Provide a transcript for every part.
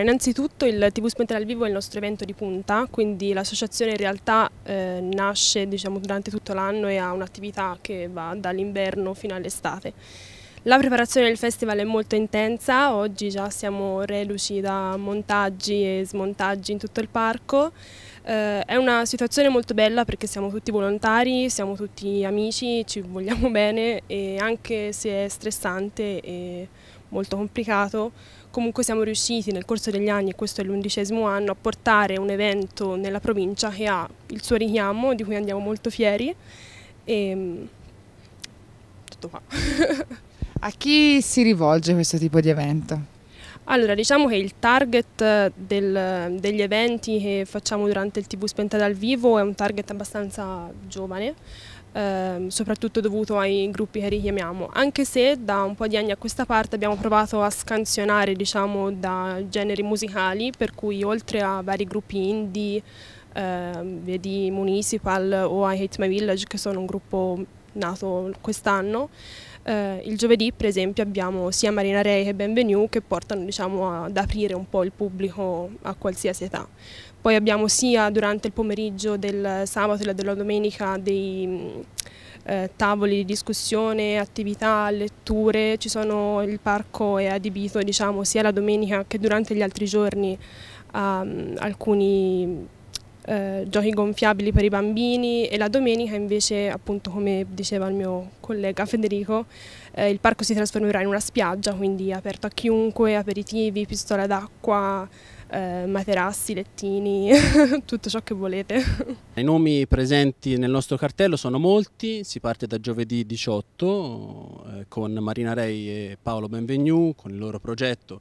Innanzitutto il TV Spent al Vivo è il nostro evento di punta, quindi l'associazione in realtà eh, nasce diciamo, durante tutto l'anno e ha un'attività che va dall'inverno fino all'estate. La preparazione del festival è molto intensa, oggi già siamo reduci da montaggi e smontaggi in tutto il parco. Eh, è una situazione molto bella perché siamo tutti volontari, siamo tutti amici, ci vogliamo bene e anche se è stressante e molto complicato, comunque siamo riusciti nel corso degli anni, e questo è l'undicesimo anno, a portare un evento nella provincia che ha il suo richiamo, di cui andiamo molto fieri. E... Ehm, tutto qua. a chi si rivolge questo tipo di evento? Allora, diciamo che il target del, degli eventi che facciamo durante il TV Spenta dal vivo è un target abbastanza giovane, eh, soprattutto dovuto ai gruppi che richiamiamo, anche se da un po' di anni a questa parte abbiamo provato a scansionare diciamo, da generi musicali, per cui oltre a vari gruppi indie, eh, vedi Municipal o I Hate My Village che sono un gruppo nato quest'anno, eh, il giovedì per esempio abbiamo sia Marina Rey che Benvenue che portano diciamo, ad aprire un po' il pubblico a qualsiasi età. Poi abbiamo sia durante il pomeriggio del sabato e della domenica dei mm, eh, tavoli di discussione, attività, letture, sono, il parco è adibito diciamo, sia la domenica che durante gli altri giorni a um, alcuni eh, giochi gonfiabili per i bambini e la domenica invece, appunto come diceva il mio collega Federico, eh, il parco si trasformerà in una spiaggia, quindi aperto a chiunque, aperitivi, pistola d'acqua, eh, materassi, lettini, tutto ciò che volete. I nomi presenti nel nostro cartello sono molti, si parte da giovedì 18 eh, con Marina Rei e Paolo Benvenu con il loro progetto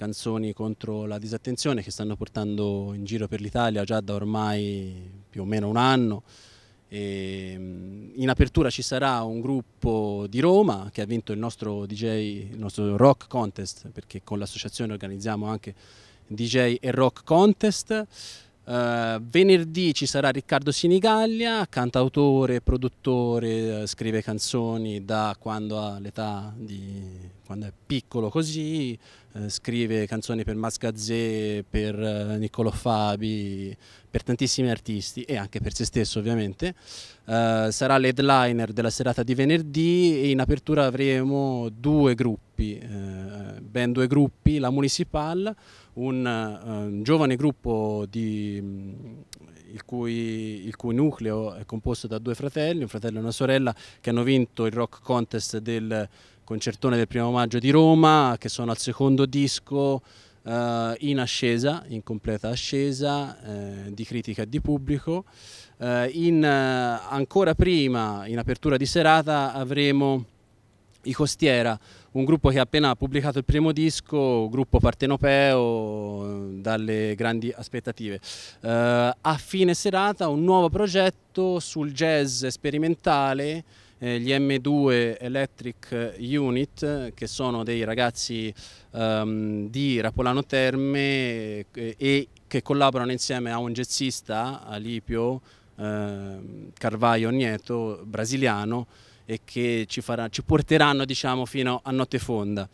canzoni contro la disattenzione che stanno portando in giro per l'Italia già da ormai più o meno un anno. E ehm, in apertura ci sarà un gruppo di Roma che ha vinto il nostro DJ, il nostro rock contest, perché con l'associazione organizziamo anche DJ e rock contest. Uh, venerdì ci sarà Riccardo Sinigaglia, cantautore, produttore, eh, scrive canzoni da quando ha l'età di quando è piccolo così, eh, scrive canzoni per Mascazzè, per eh, Niccolò Fabi, per tantissimi artisti e anche per se stesso ovviamente. Uh, sarà l'headliner della serata di venerdì e in apertura avremo due gruppi, uh, ben due gruppi, la Municipal, un, uh, un giovane gruppo di, mm, il, cui, il, cui, nucleo è composto da due fratelli, un fratello e una sorella, che hanno vinto il rock contest del concertone del primo maggio di Roma, che sono al secondo disco eh, in ascesa, in completa ascesa, eh, di critica e di pubblico. Eh, in, eh, ancora prima, in apertura di serata, avremo i Costiera, un gruppo che ha appena pubblicato il primo disco, gruppo partenopeo eh, dalle grandi aspettative. Uh, a fine serata un nuovo progetto sul jazz sperimentale eh, gli M2 Electric Unit che sono dei ragazzi um, di Rapolano Terme eh, e che collaborano insieme a un jazzista, Alipio eh, Carvaio Nieto, brasiliano e che ci, farà, ci porteranno diciamo, fino a notte fonda.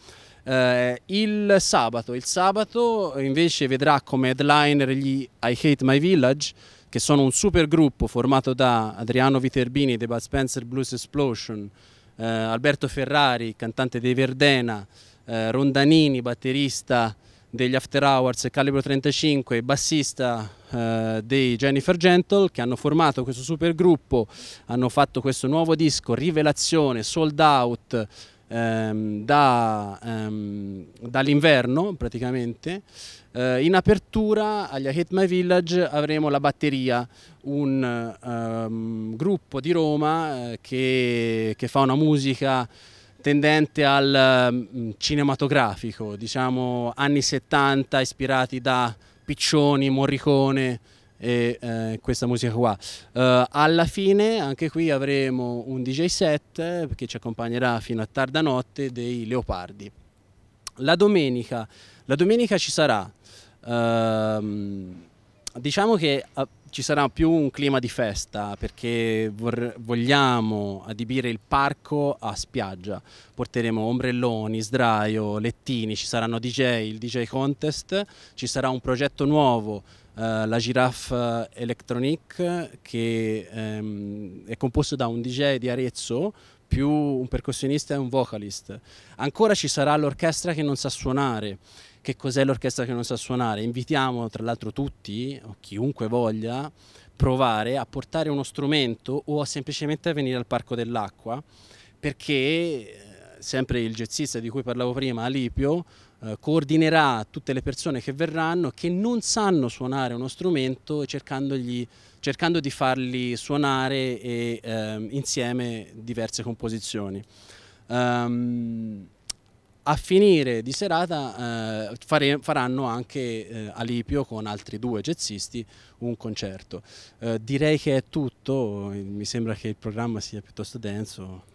Eh, il, sabato, il sabato invece vedrà come headliner gli I Hate My Village che sono un super gruppo formato da Adriano Viterbini The Bud Spencer Blues Explosion, eh, Alberto Ferrari, cantante dei Verdena, eh, Rondanini, batterista degli After Hours Calibro 35 bassista eh, dei Jennifer Gentle che hanno formato questo super gruppo, hanno fatto questo nuovo disco, Rivelazione, Sold Out, ehm, da, ehm, dall'inverno praticamente. Eh, in apertura agli My Village avremo la batteria, un ehm, gruppo di Roma eh, che, che fa una musica tendente al mm, cinematografico, diciamo anni 70 ispirati da Piccioni, Morricone, e eh, questa musica qua. Uh, alla fine anche qui avremo un DJ set eh, che ci accompagnerà fino a tarda notte dei Leopardi. La domenica, la domenica ci sarà, uh, diciamo che uh, ci sarà più un clima di festa perché vogliamo adibire il parco a spiaggia. Porteremo ombrelloni, sdraio, lettini, ci saranno DJ, il DJ contest, ci sarà un progetto nuovo eh, la Giraffe eh, Electronic che um, è composto da un DJ di Arezzo più un percussionista e un vocalist. Ancora ci sarà l'orchestra che non sa suonare. Che cos'è l'orchestra che non sa suonare? Invitiamo tra l'altro tutti, o chiunque voglia, provare a portare uno strumento o a semplicemente venire al Parco dell'Acqua perché eh, sempre il jazzista di cui parlavo prima, Alipio, eh, coordinerà tutte le persone che verranno che non sanno suonare uno strumento cercando di farli suonare e, eh, insieme diverse composizioni. Um, a finire di serata eh, fare, faranno anche eh, Lipio con altri due jazzisti un concerto. Eh, direi che è tutto, mi sembra che il programma sia piuttosto denso.